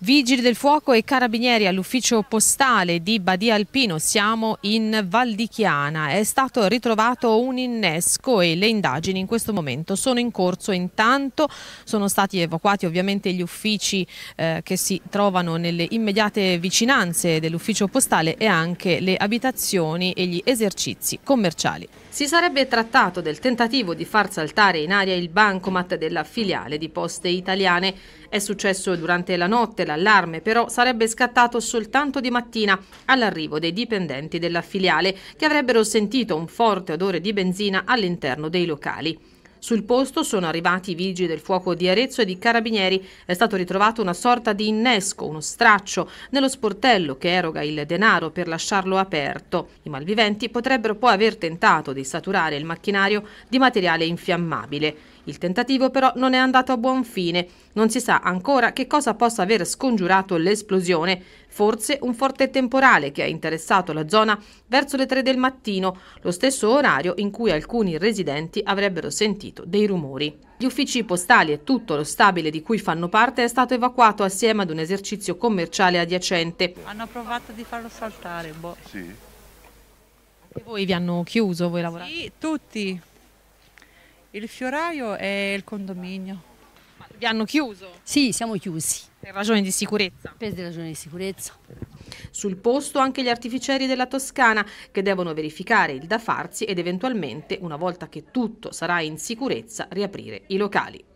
Vigili del Fuoco e Carabinieri all'ufficio postale di Badia Alpino, siamo in Val di Chiana. È stato ritrovato un innesco e le indagini in questo momento sono in corso. Intanto sono stati evacuati ovviamente gli uffici eh, che si trovano nelle immediate vicinanze dell'ufficio postale e anche le abitazioni e gli esercizi commerciali. Si sarebbe trattato del tentativo di far saltare in aria il bancomat della filiale di Poste Italiane. È successo durante la notte l'allarme però sarebbe scattato soltanto di mattina all'arrivo dei dipendenti della filiale che avrebbero sentito un forte odore di benzina all'interno dei locali. Sul posto sono arrivati i vigili del fuoco di Arezzo e di Carabinieri. È stato ritrovato una sorta di innesco, uno straccio, nello sportello che eroga il denaro per lasciarlo aperto. I malviventi potrebbero poi aver tentato di saturare il macchinario di materiale infiammabile. Il tentativo però non è andato a buon fine. Non si sa ancora che cosa possa aver scongiurato l'esplosione, forse un forte temporale che ha interessato la zona verso le 3 del mattino, lo stesso orario in cui alcuni residenti avrebbero sentito dei rumori. Gli uffici postali e tutto lo stabile di cui fanno parte è stato evacuato assieme ad un esercizio commerciale adiacente. Hanno provato di farlo saltare, boh. Sì. E voi vi hanno chiuso, voi lavorate? Sì, tutti. Il fioraio e il condominio. Ma vi hanno chiuso? Sì, siamo chiusi. Per ragioni di sicurezza? Per ragioni di sicurezza. Sul posto anche gli artificieri della Toscana che devono verificare il da farsi ed eventualmente, una volta che tutto sarà in sicurezza, riaprire i locali.